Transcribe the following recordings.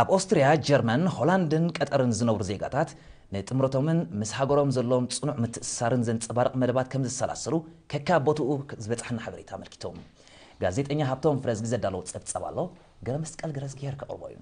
ኣብ ኦስትርያ ጀርመን ሆላንድን ቀጠርን ዝነብሩ ዜጋታት ንጥምረቶምን ምስ ሃገሮም ዘለዎም ፅኑዕ ምትእስሳርን ዘንፀባርቕ መደባት ከም ዝሰላሰሉ ከካቦትኡ ዝበፅሐና ሓበሬታ ኣመልኪቶም ጋዜጠኛ ሃብቶም ፍረዝጊ ዘዳለዎ ፀብፀብ ኣሎ ገረመስቀል ገረዝጊሄር ከቅርቦ እዩ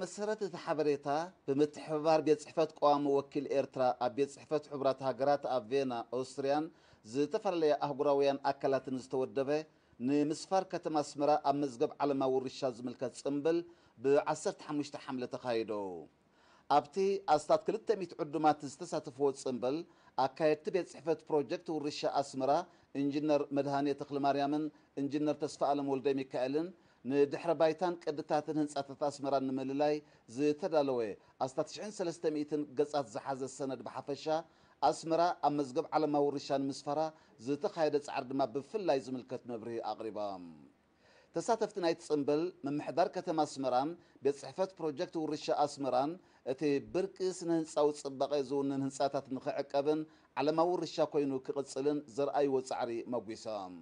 መሰረት እቲ ሓበሬታ ብምትሕብባር ቤት ፅሕፈት ቀዋሚ ወኪል ኤርትራ ኣብ ቤት ፅሕፈት ሕቡራት ሃገራት ኣብ ቬና ኦስትርያን ዝተፈላለየ ኣህጉራውያን ኣካላትን ዝተወደበ ንምስፋር ከተማ ኣስመራ ኣብ መዝገብ ዓለማዊ ውርሻ ዝምልከት ፅምብል ብ15 ሓምለ ተኻይዶ ኣብቲ ኣስታት 200 ዕዱማት ዝተሳተፈዎ ፅምብል ኣካየድቲ ቤት ፅሕፈት ፕሮጀክት ውርሻ ኣስመራ ኢንጂነር መድሃኔ ተክለማርያምን ኢንጂነር ተስፋ ኣለም ወልደ ሚካኤልን ንድሕረ ባይታን ቅድታትን ህንፃታት ኣስመራ ንምልላይ ዝተዳለወ ኣስታ 9300 ገጻት ዝሓዘ ሰነድ ብሓፈሻ ኣስመራ ኣብ መዝገብ ዓለማዊ ውርሻ ንምስፈራ ዝተኻየደ ፃዕሪ ድማ ብፍላይ ዝምልከት መብርሂ ኣቕሪቦም ተሳተፍቲ ናይቲ ፅምብል ምምሕዳር ከተማ ኣስመራን ቤት ፅሕፈት ፕሮጀክት ውርሻ ኣስመራን እቲ ብርቂ ስነ ህንፃዊ ፅባቐ ዝውንን ህንፃታት ንክዕቀብን ዓለማዊ ውርሻ ኮይኑ ክቕፅልን ዘርኣይዎ ፃዕሪ መጒሶም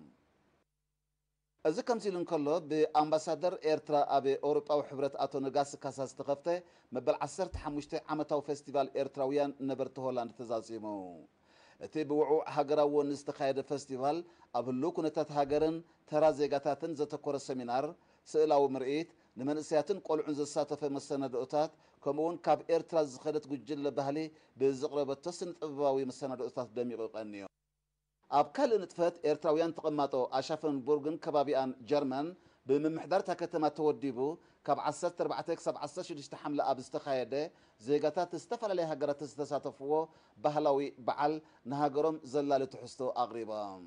እዚ ከምዚ ኢሉ እንከሎ ብኣምባሳደር ኤርትራ ኣብ ኤውሮጳዊ ሕብረት ኣቶ ነጋሲ ካሳ ዝተኸፍተ መበል 15 ዓመታዊ ፌስቲቫል ኤርትራውያን ነበርቲ ሆላንድ ተዛፂሙ እቲ ብውዕው ሃገራዊ ወኒ ዝተካየደ ፌስቲቫል ኣብ ህሉ ኩነታት ሃገርን ተራ ዜጋታትን ዘተኮረ ሰሚናር ስእላዊ ምርኢት ንመንእሰያትን ቆልዑን ዘሳተፈ መሰናድኦታት ከምኡውን ካብ ኤርትራ ዝኸደት ጉጅለ ባህሊ ብዝቕረበቶ ስነ ጥበባዊ መሰናድኦታት ደሚቑ ይቐኒዮ ኣብ ካልእ ንጥፈት ኤርትራውያን ተቐማጦ ኣሻፍን ቡርግን ከባቢኣን ጀርመን ብምምሕዳር እታ ከተማ ተወዲቡ ካብ 14 ክሳብ 16 ሓምለ ኣብ ዝተኻየደ ዜጋታት ዝተፈላለየ ሃገራት ዝተሳተፍዎ ባህላዊ በዓል ንሃገሮም ዘላሊ ትሕዝቶ ኣቕሪቦም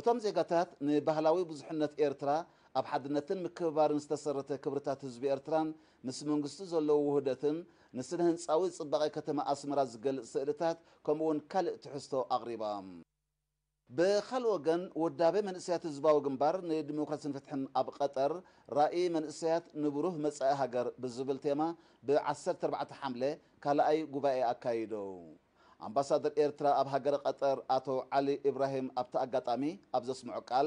እቶም ዜጋታት ንባህላዊ ብዙሕነት ኤርትራ ኣብ ሓድነትን ምክብባርን ዝተሰረተ ክብርታት ህዝቢ ኤርትራን ምስ መንግስቲ ዘለዉ ውህደትን ንስነ ህንፃዊ ፅባቐ ከተማ ኣስምራ ዝገልፅ ስእልታት ከምኡውን ካልእ ትሕዝቶ ኣቕሪባ ብካልእ ወገን ውዳቤ መንእስያት ህዝባዊ ግንባር ንዲሞክራሲን ፍትሕን ኣብ ቀጠር ራእይ መንእሰያት ንብሩህ መፃኢ ሃገር ብዝብል ቴማ ብ14 ሓምለ ካልኣይ ጉባኤ ኣካይዶ ኣምባሳደር ኤርትራ ኣብ ሃገረ ቀጠር ኣቶ ዓሊ እብራሂም ኣብቲ ኣጋጣሚ ኣብ ዘስምዖ ቃል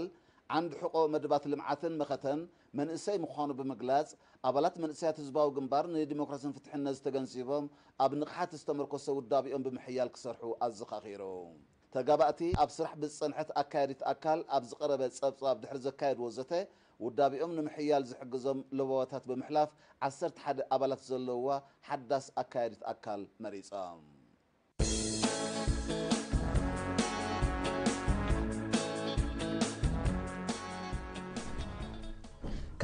عند حقوق مدبات المعاتن مختن من إنسان مخان بمجلس أبلات من إنسان تزباو جنبار نديمقراطية فتح الناس تجنسيهم أبنقحات استمر قصة والدابي أم بمحيال كسرحو أزق خيرهم تجابتي أبصرح بالصنحة أكاريت أكل أبزقرة بس أبصاب دحر زكاير وزته والدابي أم نمحيال زحجزم لواتات بمحلاف عسرت حد أبلات زلوا حدس أكاريت أكل مريسام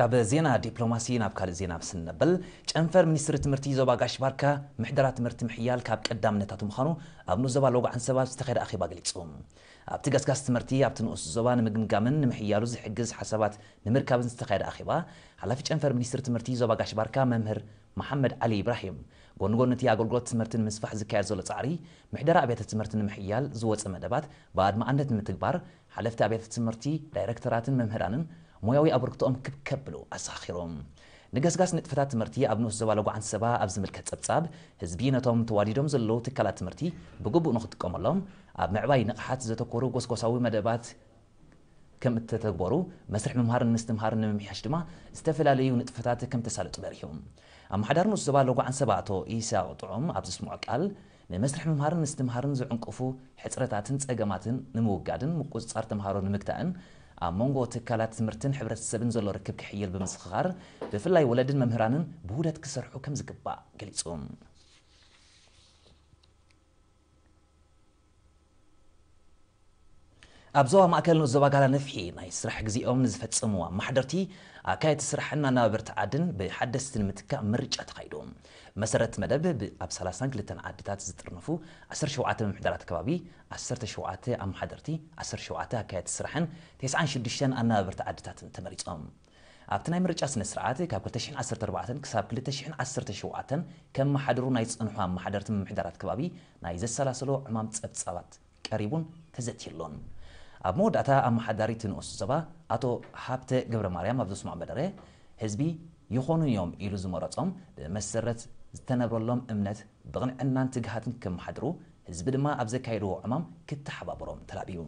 ካብ ዜና ዲፕሎማሲ ናብ ካልእ ዜና ስንነብል ጨንፈር ሚኒስትሪ ትምህርቲ ዞባ ጋሽ ባርካ ምሕደራ ትምህርቲ ምሕያል ካብ ቀዳምነታቱ ምዃኑ ኣብ ንኡስ ዞባ ለውጋዕን ሰባብ ዝተኸደ ኣኼባ ገሊጹ ኣብቲ ገስጋስ ትምህርቲ ኣብቲ ንኡስ ዞባ ንምግምጋምን ንምሕያሉ ዝሕግዝ ሓሳባት ንምርካብን ዝተኻየደ ኣኼባ ሓላፊ ጨንፈር ሚኒስትሪ ትምህርቲ ዞባ ጋሽ ባርካ መምህር محمد علي إبراهيم قن قن نتيا قل قلت سمرتن مسفح زكاية زول تعري محدر أبيات سمرتن محيال زوات سمدبات بعد ما عندت متكبر حلفت أبيات سمرتي دايركترات ممهران ሞያዊ ኣበርክቶኦም ክብከብሉ ኣሳኺሮም ንገስጋስ ንጥፈታት ትምህርቲ ኣብ ንኡስ ዘባለጉ ዓንሰባ ኣብ ዝምልከት ፀብጻብ ህዝቢ ነቶም ተዋዲዶም ዘለዉ ትካላት ትምህርቲ ብግቡእ ንኽጥቀመሎም ኣብ ምዕባይ ንቕሓት ዘተኮሩ ጎስጓሳዊ መደባት ከም እተተግበሩ መስርሕ ምምሃርን ምስትምሃርን ንምምሕያሽ ድማ ዝተፈላለዩ ንጥፈታት ከም ተሳልጡ በሪሆም ኣመሓዳር ንኡስ ዘባለጉ ዓንሰባ ኣቶ ኢሳቅ ጥዑም ኣብ ዝስምዖ ቃል ንመስርሕ ምምሃርን ምስትምሃርን ዝዕንቅፉ ሕፅረታትን ፀገማትን ንምውጋድን ምቁፅፃር ተምሃሮ ንምግታእን ኣብ መንጎ ትካላት ትምህርትን ሕብረተሰብን ዘሎ ርክብ ክሕየል ብምስኽኻር ብፍላይ ወለድን መምህራንን ብውህደት ክሰርሑ ከም ዝግባእ ገሊጹ ኣብ ዞባ ማእከልን ዞባ ጋላ ነፍሒ ናይ ስራሕ ግዜኦም ንዝፈፅምዋ ማሕደርቲ ኣካየቲ ስራሕን ኣናባብርቲ ዓድን ብሓደስትን ምትካእ ምርጫ ተኻይዶም መሰረት መደብ ኣብ 32 ዓድታት ዝጥርነፉ 17 ምምሕዳራት ከባቢ 17 ኣመሓደርቲ 17 ኣካየቲ ስራሕን 96 ኣናባብርቲ ዓድታትን ተመሪፆም ኣብቲ ናይ ምርጫ ስነ ስርዓት ካብ 2014 ክሳብ 2017 ከመሓድሩ ናይ ፅንሑ ኣመሓደርቲ ምምሕዳራት ከባቢ ናይ ዘሰላሰሎ ዕማም ፀብፃባት ቀሪቡን ተዘትዩሎን ኣብ መወዳእታ ኣመሓዳሪ እቲ ንኡስ ስብሰባ ኣቶ ሃብተ ገብረ ማርያም ኣብ ዝስማዕ በደረ ህዝቢ ይኾኑ እዮም ኢሉ ዝመረፆም ብመሰረት ዝተነብረሎም እምነት ብቕንዕናን ትግሃትን ከመሓድሩ ህዝቢ ድማ ኣብ ዘካይድዎ ዕማም ክተሓባበሮም ተላቢዩ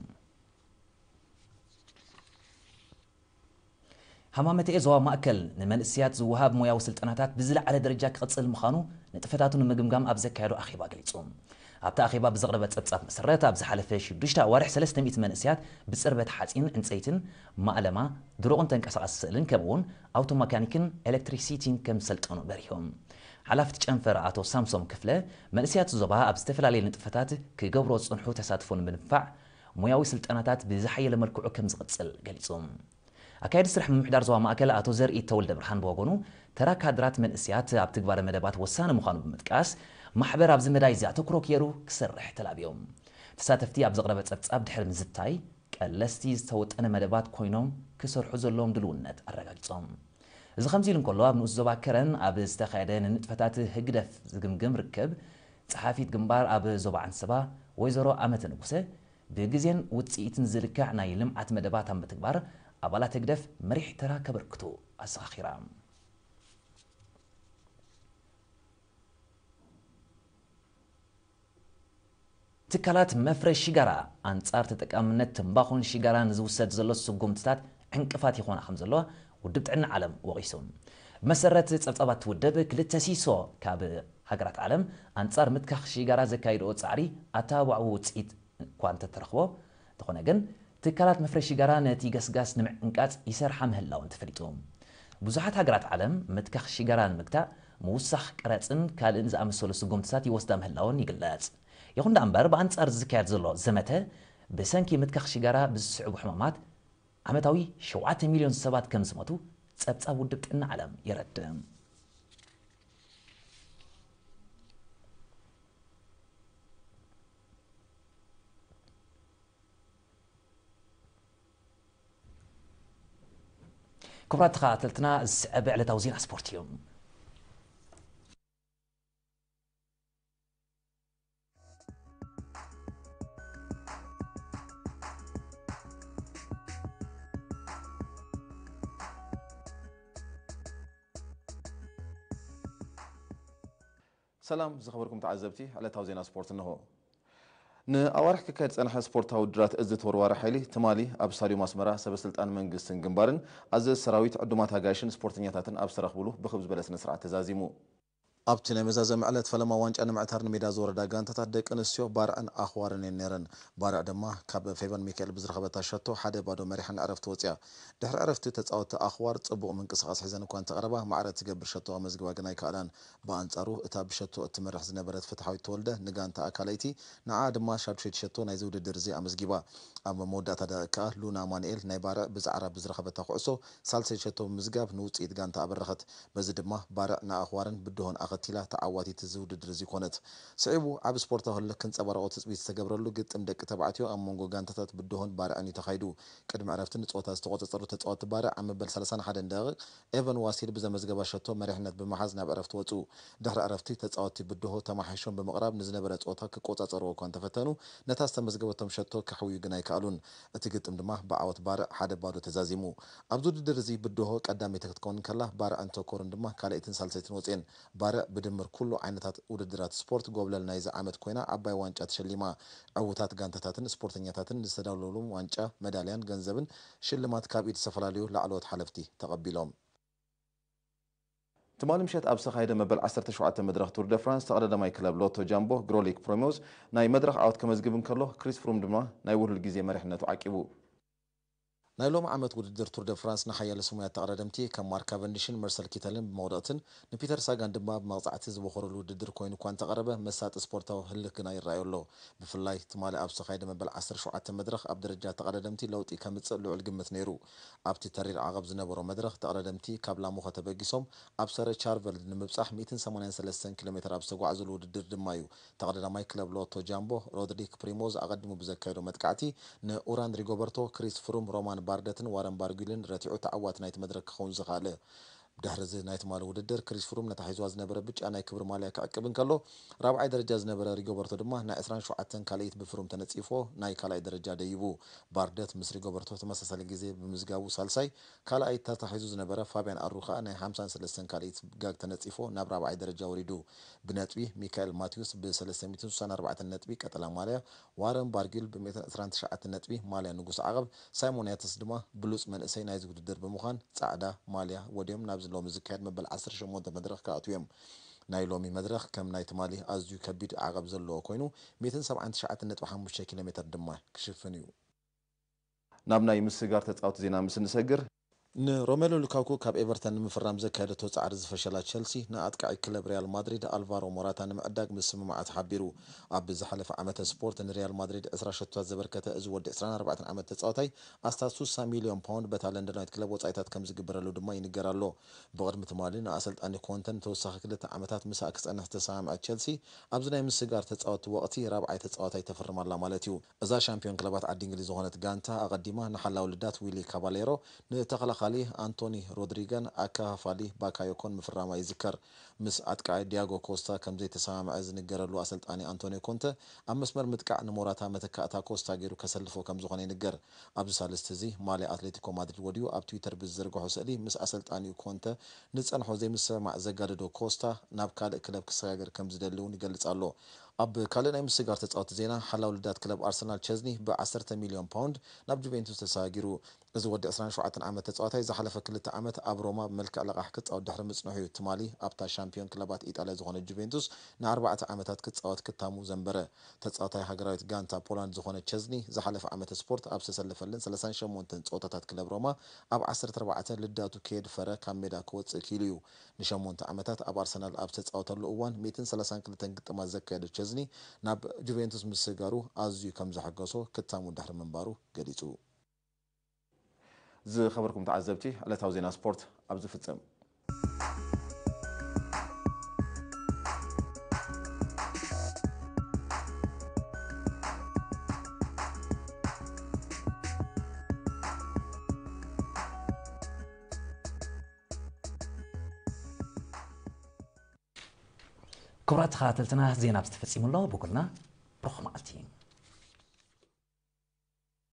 ሃማመቴኤ ዞባ ማእከል ንመንእስያት ዝወሃብ ሞያዊ ስልጠናታት ብዝለዓለ ደረጃ ክቕፅል ምዃኑ ንጥፈታቱ ንምግምጋም ኣብ ዘካየዱ ኣኼባ ገሊጹ ኣብታ ኣኼባ ብዘቕረበ ፀብጻብ መሰረት ኣብ ዝሓለፈ ሽዱሽተ ኣዋርሕ 300 መንእስያት ብፅርበት ሓፂን ዕንፀይትን ማእለማ ድሮቕን ተንቀሳቐሲ ስእልን ከምኡውን ኣውቶማካኒክን ኤሌክትሪሲቲን ከም ዝሰልጠኑ በሪሆም ሓላፍቲ ጨንፈር ኣቶ ሳምሶም ክፍለ መንእስያት ዞባ ኣብ ዝተፈላለየ ንጥፈታት ክገብሮ ዝፅንሑ ተሳትፎ ንምንፋዕ ሙያዊ ስልጠናታት ብዝሓየለ መልክዑ ከም ዝቕፅል ገሊፆም ኣካየዲ ስራሕ ምምሕዳር ዞባ ማእከል ኣቶ ዘርኢ ተወልደ ብርሃን ብወገኑ ተራ ካድራት መንእስያት ኣብ ትግባረ መደባት ወሳኒ ምዃኑ ብምጥቃስ ማሕበር ኣብ ዝመዳይ እዚ ኣተኩሮ ገይሩ ክሰርሕ ተላብዮም ተሳተፍቲ ኣብ ዘቕረበ ፀብጻብ ድሕሪ ምዝታይ ቀለስቲ ዝተወጠነ መደባት ኮይኖም ክሰርሑ ዘለዎም ድልውነት ኣረጋጊፆም እዚ ከምዚ ኢሉ እንከሎ ኣብ ንኡስ ዞባ ከረን ኣብ ዝተካየደ ንንጥፈታት ህግደፍ ዝግምግም ርክብ ፀሓፊት ግንባር ኣብ ዞባ ዓንስባ ወይዘሮ ኣመተ ንጉሰ ብግዜን ውፅኢትን ዝልካዕ ናይ ልምዓት መደባት ኣብ ምትግባር ኣባላት ህግደፍ መሪሕ ተራ ከበርክቱ ኣሰኻኺራ ትካላት መፍረ ሽጋራ ኣንጻር ተጠቃምነት ትንባኹን ሽጋራን ዝውሰድ ዘሎ ስጉምትታት ዕንቅፋት ይኾና ከም ዘለዋ ውድብ ጥዕና ዓለም ወቂሱ መሰረት ፀብፃባት ትውደብ ክልተ ሲሶ ካብ ሃገራት ዓለም ኣንጻር ምትካኽ ሽጋራ ዘካይድኦ ፃዕሪ ኣተባብዑ ውፅኢት እኳ እንተተረኽቦ እንተኾነ ግን ትካላት መፍረሺ ጋራ ነቲ ገስጋስ ንምዕንቃፅ ይሰርሓ ምህላውን ተፈሊጡ ብዙሓት ሃገራት ዓለም ምትካኽ ሽጋራ ንምግታእ ምውሳኽ ቀረፅን ካልእን ዝኣመሰሉ ስጉምትታት ይወስዳ ምህላውን ይግለጽ يخون دنبال با انتصار ذکر زلا زمته بسن کی متکشی گرا بسعب حمامات عمتاوی شوعت میلیون سواد کم زمتو تصب تصب ودبت ان علم يردم كبرات خاتلتنا سعب على توزيع سبورتيوم ሰላም ዝኸበርኩም ተዓዘብቲ ዕለታዊ ዜና ስፖርት እንሆ ንኣዋርሕ ክካየድ ፀንሐ ስፖርታዊ ውድራት እዚ ተወርዋሪ ሓይሊ ትማሊ ኣብ ስታድዮም ኣስመራ ሰበስልጣን መንግስትን ግንባርን ኣዘ ሰራዊት ዕዱማት ኣጋይሽን ስፖርተኛታትን ኣብ ዝተረኽብሉ ብክብ ዝበለ ስነስርዓት ተዛዚሙ ኣብቲ ናይ መዛዘ መዕለት ፈለማ ዋንጫ ንምዕታር ንሜዳ ዝወረዳ ጋንታታት ደቂ ኣንስትዮ ባርዕን ኣኽዋርን እየን ነረን ባርዕ ድማ ካብ ፌቨን ሚካኤል ብዝረኸበታ ሸቶ ሓደ ባዶ መሪሕን ዕረፍቲ ወፅያ ድሕሪ ዕረፍቲ ተፃወቲ ኣኽዋር ፅቡቕ ምንቅስቃስ ሒዘን እኳ እንተቐረባ ማዕረ ትገብር ሸቶ ኣመዝግባ ግን ኣይከኣላን ብኣንጻሩ እታ ብሸቶ እትመርሕ ዝነበረት ፍትሓዊት ተወልደ ንጋንታ ኣካለይቲ ንዓ ድማ ሻድሸይቲ ሸቶ ናይ ውድድር እዚ ኣመዝጊባ ኣብ መወዳእታ ደቂ ከዓ ሉና ማንኤል ናይ ባርዕ ብዛዕራ ብዝረኸበታ ኩዕሶ ሳልሰይ ሸቶ ብምዝጋብ ንውፅኢት ጋንታ ኣበረኸት በዚ ድማ ባርዕ ንኣኽዋርን ብድሆን تقتلا تعواتي تزود درزي كونت سعبو عب سبورتا هل لكن سبارا او تسبيت تقبر اللو قد امدك تبعاتيو ام مونغو غان تتات بدوهن بارا اني تخايدو كد معرفتن تسوات استقوات استرو تسوات بارا عم بل أنا حد انداغ ايفن واسير بزمزق باشتو مريحنات بمحاز ناب عرفتو وطو دهر عرفتي تسوات بدوهو تماحيشون بمغرب نزنا برا تسواتا كقوات استرو وكوان تفتانو نتاس تمزق باتم شتو كحوي يغناي كالون اتقد امدماه باعوت بارا حد بارو تزازيمو عبدو درزي بدوهو كدامي تكتكون كلا بارا انتو كورن دماه كالا اتن سلسيتن وطين ብድምር ኩሉ ዓይነታት ውድድራት ስፖርት ጎብለል ናይዚ ዓመት ኮይና ኣባይ ዋንጫ ተሸሊማ ዕዉታት ጋንታታትን ስፖርተኛታትን ዝተዳለሉ ዋንጫ መዳልያን ገንዘብን ሽልማት ካብ ኢድ ዝተፈላለዩ ላዕለዎት ሓለፍቲ ተቐቢሎም ትማሊ ምሸት ኣብ ዝተካየደ መበል 17 መድረክ ቱር ደ ፍራንስ ተቀዳዳማይ ክለብ ሎቶ ጃምቦ ግሮሊክ ፕሮሞዝ ናይ መድረክ ኣውት ከመዝግብን ከሎ ክሪስ ፍሩም ድማ ናይ ውህሉል ግዜ መሪሕነቱ ዓቂቡ ናይ ሎሚ ዓመት ውድድር ቱር ደ ፍራንስ ንሓያለ ስሙያት ተቐዳደምቲ ከም ማርክ ካቨንዲሽን መርሰል ኪተልን ብመውደቕትን ንፒተር ሳጋን ድማ ብመቕፃዕቲ ዝበኸረሉ ውድድር ኮይኑ እኳ እንተቐረበ መሳጢ ስፖርታዊ ህልክ ግና ይረኣዩ ኣሎ ብፍላይ ትማሊ ኣብ ዝተኻየደ መበል 17 መድረኽ ኣብ ደረጃ ተቐዳደምቲ ለውጢ ከምፅእ ልዑል ግምት ነይሩ ኣብቲ ተሪር ዓቐብ ዝነበሮ መድረኽ ተቐዳደምቲ ካብ ላሙኸ ተበጊሶም ኣብ ሰረ ቻርቨል ንምብፃሕ 183 ኪሎ ሜትር ኣብ ዝተጓዕዘሉ ውድድር ድማ እዩ ተቐዳዳማይ ክለብ ሎቶ ጃምቦ ሮድሪክ ፕሪሞዝ ኣቐዲሙ ብዘካየዶ መጥቃዕቲ ንኡራን ሪጎበርቶ ክሪስ ፍሩም ሮማን ባርደትን ዋረን ባርጉልን ረቲዑ ተዓዋት ናይቲ መድረክ ክኸውን ዝኽኣለ ብድሕሪ እዚ ናይ ማልያ ውድድር ክሪስ ፍሩም ነታ ሒዝዋ ዝነበረ ብጫ ናይ ክብሪ ማልያ ክዕቅብን ከሎ ራብዓይ ደረጃ ዝነበረ ሪጎበርቶ ድማ ናይ 27 ካልኢት ብፍሩም ተነፂፎ ናይ ካልኣይ ደረጃ ደይቡ ባርደት ምስ ሪጎበርቶ ተመሳሳሊ ግዜ ብምዝጋቡ ሳልሳይ ካልኣይ ተታሒዙ ዝነበረ ፋብያን ኣሩ ከዓ ናይ 53 ካልኢት ጋግ ተነፂፎ ናብ ራብዓይ ደረጃ ወሪዱ ብነጥቢ ሚካኤል ማቴዎስ ብ364 ነጥቢ ቀጠላ ማልያ ዋረን ባርጊል ብ129 ነጥቢ ማልያ ንጉስ ዓቐብ ሳይሞን ያተስ ድማ ብሉፅ መንእሰይ ናይዚ ውድድር ብምዃን ፃዕዳ ማልያ ወዲዮም ናብ ኣብዚ ሎሚ ዝካየድ መበል 18 መድረክ ካኣት እዮም ናይ ሎሚ መድረክ ከም ናይ ትማሊ ኣዝዩ ከቢድ ዓቐብ ዘለዎ ኮይኑ 179.5 ኪሎ ሜትር ድማ ክሽፍን እዩ ናብ ናይ ምስጋር ተፃውቲ ዜና ምስ ንሰግር ንሮሜሎ ሉካኩ ካብ ኤቨርተን ንምፍራም ዘካየደቶ ፃዕሪ ዝፈሸላ ቸልሲ ንኣጥቃዒ ክለብ ሪያል ማድሪድ ኣልቫሮ ሞራታ ንምዕዳግ ምስ ስምምዓት ሓቢሩ ኣብ ዝሓለፈ ዓመተ ስፖርት ንሪያል ማድሪድ 20 ሸቶታት ዘበርከተ እዚ ወዲ 24 ዓመት ተፃዋታይ ኣስታት 60 ሚሊዮን ፓውንድ በታ ለንደናዊት ክለብ ወፃኢታት ከም ዝግበረሉ ድማ ይንገር ኣሎ ብቅድሚ ትማሊ ንኣሰልጣኒ ኮንተን ተወሳኺ ክልተ ዓመታት ምስኣ ክፀንሕ ዝተሰማምዐት ቸልሲ ኣብዚ ናይ ምስጋር ተፃወቲ ወቕቲ ራብዓይ ተፃዋታይ ተፈርማላ ማለት እዩ እዛ ሻምፒዮን ክለባት ዓዲ እንግሊዝ ዝኾነት ጋንታ ኣቐዲማ ንሓላዊ ልዳት ዊሊ ካባሌሮ ንተኸላኸ خليه أنتوني رودريغان أكا فاليه باكا يكون مفرما يذكر مس أتقع دياغو كوستا كم زي تسامع أزن الجرلو أسلت أني أنتوني كونتا أما اسمر متقع نمورات هم تكع تا كوستا جرو كسلفو كم زغني الجر أبز سالستزي مالي أتلتيكو مادريد وديو أب تويتر بالزرقو حسلي مس أسلت أني كونتا نتسأل حوزي مس مع زجاردو كوستا ناب كال كلب كسياجر كم زي دلو نجلس الله أب كالين أي مسجار تتسأل تزينا حلا ولدات كلب أرسنال تشزني بعشرة مليون باوند ناب جوفينتوس تساجرو إذا ودي أسران شو عاد عمت تتسأل إذا كل تعمت أب ملك على غحكت أو دحرم سنحيو تمالي أب ሻምፒዮን ክለባት ኢጣልያ ዝኾነ ጁቬንቱስ ንኣርባዕተ ዓመታት ክትፃወት ክታሙ ዘንበረ ተጻዋታይ ሃገራዊት ጋንታ ፖላንድ ዝኾነ ቸዝኒ ዝሓለፈ ዓመት ስፖርት ኣብ ዝተሰለፈለን 38 ፀወታታት ክለብ ሮማ ኣብ 14 ልዳቱ ከየድ ፈረ ካብ ሜዳ ክወፅእ ኪኢሉ እዩ ን8 ዓመታት ኣብ ኣርሰናል ኣብ ዝተፃወተሉ እዋን 132 ግጥማት ዘካየደ ቸዝኒ ናብ ጁቬንቱስ ምስጋሩ ኣዝዩ ከም ዝሓገሶ ክታሙ ዳሕሪ ምንባሩ ገሊጹ ዝኸበርኩም ተዓዘብቲ ዕለታዊ ዜና ስፖርት ኣብ ዝፍፅም كرات خاتلتنا زينب بستفسي من الله بقولنا رخ معلتين